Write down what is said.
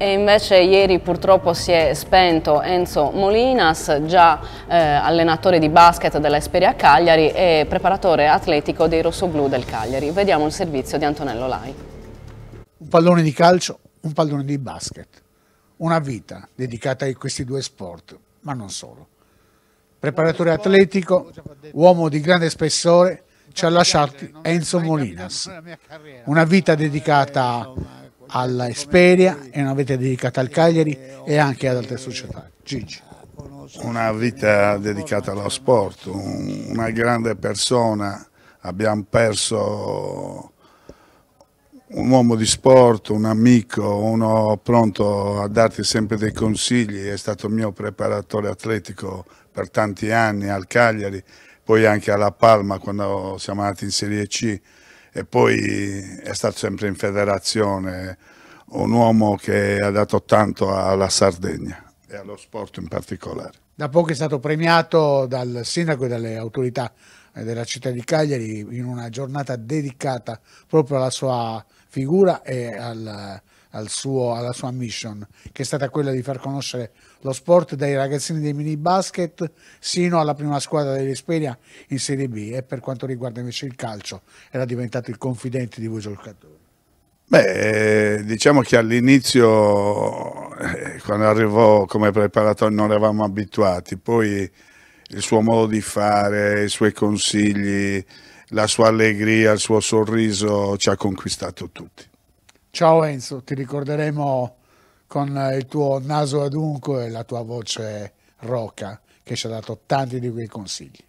E invece ieri purtroppo si è spento Enzo Molinas, già eh, allenatore di basket della Esperia Cagliari e preparatore atletico dei rossoblù del Cagliari. Vediamo il servizio di Antonello Lai. Un pallone di calcio, un pallone di basket. Una vita dedicata a questi due sport, ma non solo. Preparatore atletico, uomo di grande spessore, ci ha lasciato Enzo Molinas. Una vita dedicata alla Esperia e una vita dedicata al Cagliari e anche ad altre società. Gigi. Una vita dedicata allo sport, una grande persona, abbiamo perso un uomo di sport, un amico, uno pronto a darti sempre dei consigli, è stato mio preparatore atletico per tanti anni al Cagliari, poi anche alla Palma quando siamo andati in Serie C, e poi è stato sempre in federazione un uomo che ha dato tanto alla Sardegna e allo sport in particolare. Da poco è stato premiato dal sindaco e dalle autorità eh, della città di Cagliari in una giornata dedicata proprio alla sua figura e al, al suo, alla sua mission, che è stata quella di far conoscere lo sport dai ragazzini dei mini basket sino alla prima squadra dell'Esperia in Serie B e per quanto riguarda invece il calcio era diventato il confidente di voi giocatori. Beh, eh, diciamo che all'inizio, eh, quando arrivò come preparatore, non eravamo abituati, poi il suo modo di fare, i suoi consigli, la sua allegria, il suo sorriso ci ha conquistato tutti. Ciao Enzo, ti ricorderemo con eh, il tuo naso adunco e la tua voce roca che ci ha dato tanti di quei consigli.